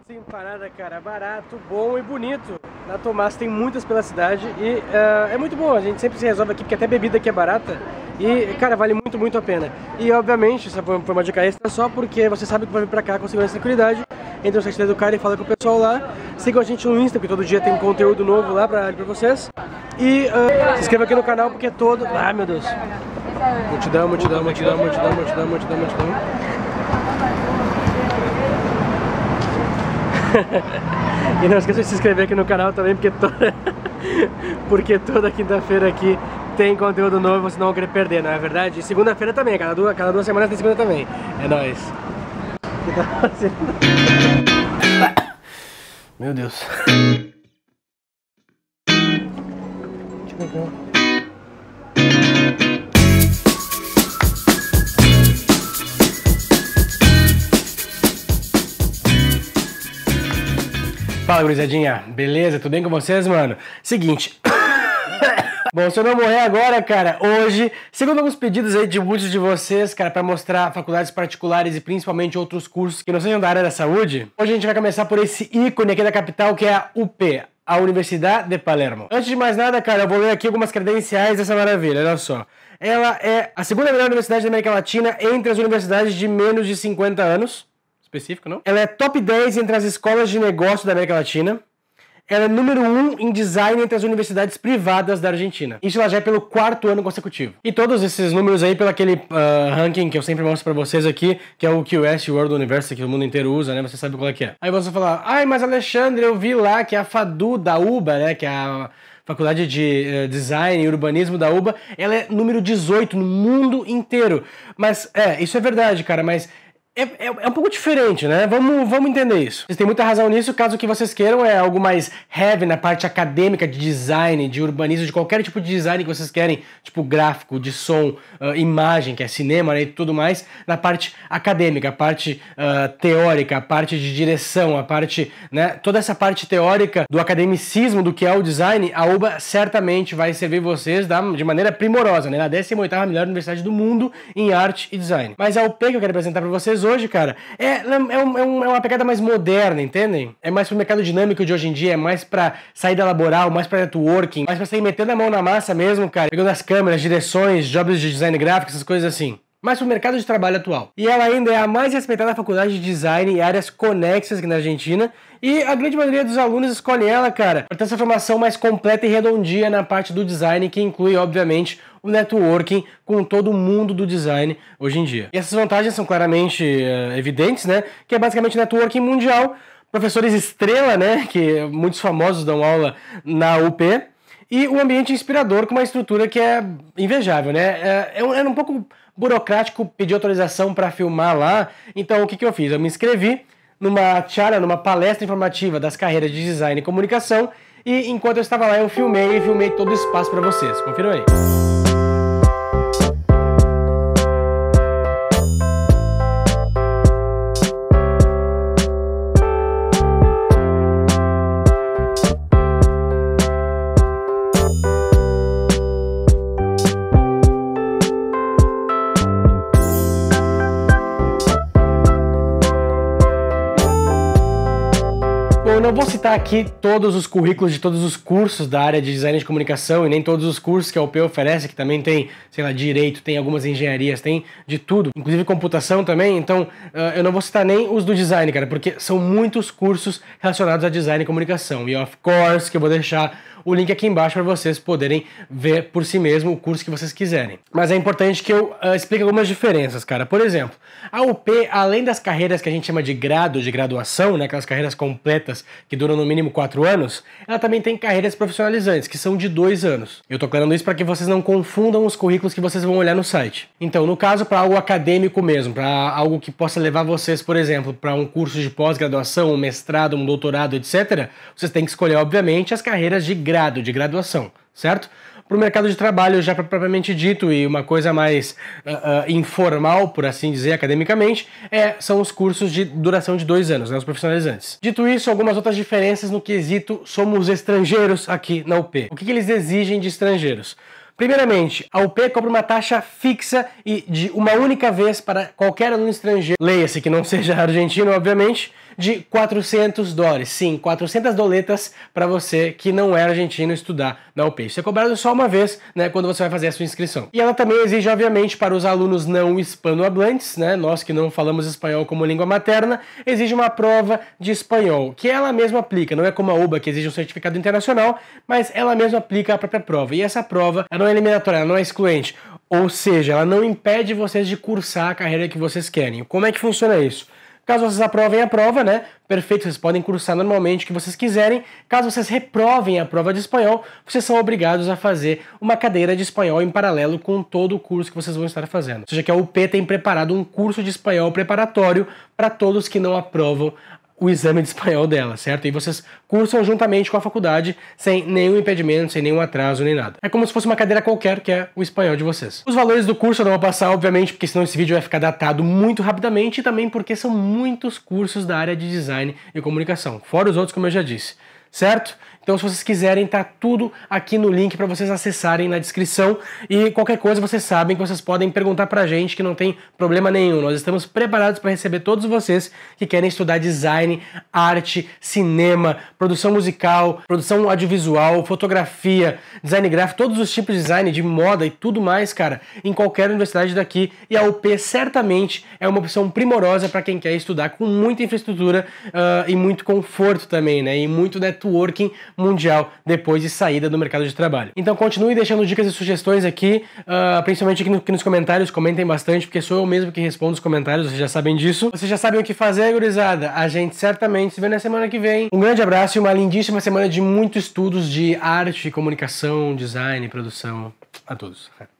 pizza parada cara, barato, bom e bonito. Na Tomás tem muitas pela cidade e uh, é muito bom, a gente sempre se resolve aqui, porque até bebida aqui é barata. E, cara, vale muito, muito a pena. E, obviamente, essa foi uma dica extra só porque você sabe que vai vir pra cá com segurança e tranquilidade. Entra no site do Educar e fala com o pessoal lá. Siga a gente no Insta, porque todo dia tem conteúdo novo lá pra, pra vocês. E uh, se inscreva aqui no canal, porque é todo... Ah, meu Deus. Multidão, multidão, multidão, multidão, multidão, multidão, multidão. e não esqueça de se inscrever aqui no canal também, porque toda, porque toda quinta-feira aqui tem conteúdo novo, você não vai perder, não é verdade? segunda-feira também, cada duas, cada duas semanas tem segunda também. É nóis. Meu Deus. Deixa eu pegar. Fala, gurizadinha. Beleza? Tudo bem com vocês, mano? Seguinte. Bom, se eu não morrer agora, cara, hoje, segundo alguns pedidos aí de muitos de vocês, cara, para mostrar faculdades particulares e principalmente outros cursos que não sejam da área da saúde, hoje a gente vai começar por esse ícone aqui da capital que é a UP, a Universidade de Palermo. Antes de mais nada, cara, eu vou ler aqui algumas credenciais dessa maravilha, olha só. Ela é a segunda melhor universidade da América Latina entre as universidades de menos de 50 anos específico, não? Ela é top 10 entre as escolas de negócio da América Latina. Ela é número 1 em design entre as universidades privadas da Argentina. Isso ela já é pelo quarto ano consecutivo. E todos esses números aí, pelo aquele uh, ranking que eu sempre mostro para vocês aqui, que é o QS World University, que o mundo inteiro usa, né? Você sabe qual é que é. Aí você fala, ai, mas Alexandre, eu vi lá que a FADU da UBA, né? Que é a Faculdade de uh, Design e Urbanismo da UBA, ela é número 18 no mundo inteiro. Mas, é, isso é verdade, cara, mas é, é, é, um pouco diferente, né? Vamos, vamos entender isso. Vocês têm muita razão nisso, caso o que vocês queiram é algo mais heavy na parte acadêmica de design, de urbanismo, de qualquer tipo de design que vocês querem, tipo gráfico, de som, uh, imagem, que é cinema né, e tudo mais, na parte acadêmica, a parte uh, teórica, a parte de direção, a parte, né? Toda essa parte teórica do academicismo do que é o design, a UBA certamente vai servir vocês da, de maneira primorosa, né? Na 18ª melhor universidade do mundo em arte e design. Mas a UP que eu quero apresentar para vocês hoje, cara, é, é, é, é, um, é, uma pegada mais moderna, entendem? É mais pro mercado dinâmico de hoje em dia, é mais pra saída laboral, mais pra networking, mais pra sair metendo a mão na massa mesmo, cara, pegando as câmeras, direções, jobs de design gráfico, essas coisas assim mas para o mercado de trabalho atual. E ela ainda é a mais respeitada faculdade de design e áreas conexas aqui na Argentina, e a grande maioria dos alunos escolhe ela, cara, para ter essa formação mais completa e redondia na parte do design, que inclui, obviamente, o networking com todo mundo do design hoje em dia. E essas vantagens são claramente uh, evidentes, né? Que é basicamente networking mundial, professores estrela, né? Que muitos famosos dão aula na UP e um ambiente inspirador com uma estrutura que é invejável, né? É, é um pouco burocrático pedir autorização para filmar lá, então o que, que eu fiz? Eu me inscrevi numa charla, numa palestra informativa das carreiras de design e comunicação, e enquanto eu estava lá eu filmei e filmei todo o espaço para vocês. Confiram aí. não vou citar aqui todos os currículos de todos os cursos da área de design de comunicação e nem todos os cursos que a UP oferece, que também tem, sei lá, direito, tem algumas engenharias, tem de tudo, inclusive computação também. Então, ah, eu não vou citar nem os do design, cara, porque são muitos cursos relacionados a design e comunicação. E, of course, que eu vou deixar o link aqui embaixo para vocês poderem ver por si mesmo o curso que vocês quiserem. Mas é importante que eu uh, explique algumas diferenças, cara. Por exemplo, a UP, além das carreiras que a gente chama de grado, de graduação, né, aquelas carreiras completas que duram no mínimo quatro anos, ela também tem carreiras profissionalizantes, que são de dois anos. Eu tô falando isso para que vocês não confundam os currículos que vocês vão olhar no site. Então, no caso, para algo acadêmico mesmo, para algo que possa levar vocês, por exemplo, para um curso de pós-graduação, um mestrado, um doutorado, etc., vocês têm que escolher, obviamente, as carreiras de grado, de graduação, certo? para o mercado de trabalho já propriamente dito e uma coisa mais uh, uh, informal, por assim dizer, academicamente, é, são os cursos de duração de dois anos, né, os profissionalizantes. Dito isso, algumas outras diferenças no quesito somos estrangeiros aqui na UP. O que, que eles exigem de estrangeiros? Primeiramente, a UP cobra uma taxa fixa e de uma única vez para qualquer aluno estrangeiro. Leia-se que não seja argentino, obviamente de 400 dólares. Sim, 400 doletas para você que não é argentino estudar na UP. Isso é cobrado só uma vez, né, quando você vai fazer a sua inscrição. E ela também exige, obviamente, para os alunos não hispanohablantes, né, nós que não falamos espanhol como língua materna, exige uma prova de espanhol, que ela mesma aplica, não é como a UBA que exige um certificado internacional, mas ela mesma aplica a própria prova. E essa prova, ela não é eliminatória, ela não é excluente. Ou seja, ela não impede vocês de cursar a carreira que vocês querem. Como é que funciona isso? Caso vocês aprovem a prova, né? Perfeito, vocês podem cursar normalmente o que vocês quiserem. Caso vocês reprovem a prova de espanhol, vocês são obrigados a fazer uma cadeira de espanhol em paralelo com todo o curso que vocês vão estar fazendo. Ou seja, que a UP tem preparado um curso de espanhol preparatório para todos que não aprovam o exame de espanhol dela, certo? E vocês cursam juntamente com a faculdade, sem nenhum impedimento, sem nenhum atraso nem nada. É como se fosse uma cadeira qualquer que é o espanhol de vocês. Os valores do curso eu não vou passar, obviamente, porque senão esse vídeo vai ficar datado muito rapidamente e também porque são muitos cursos da área de design e comunicação, fora os outros, como eu já disse, certo? Então, se vocês quiserem, tá tudo aqui no link para vocês acessarem na descrição. E qualquer coisa vocês sabem que vocês podem perguntar para a gente, que não tem problema nenhum. Nós estamos preparados para receber todos vocês que querem estudar design, arte, cinema, produção musical, produção audiovisual, fotografia, design gráfico, todos os tipos de design, de moda e tudo mais, cara, em qualquer universidade daqui. E a UP certamente é uma opção primorosa para quem quer estudar com muita infraestrutura uh, e muito conforto também, né? E muito networking mundial depois de saída do mercado de trabalho. Então continue deixando dicas e sugestões aqui, uh, principalmente aqui, no, aqui, nos comentários, comentem bastante, porque sou eu mesmo que respondo os comentários, vocês já sabem disso. Vocês já sabem o que fazer, gurizada. A gente certamente se vê na semana que vem. Um grande abraço e uma lindíssima semana de muitos estudos de arte, comunicação, design, produção. A todos.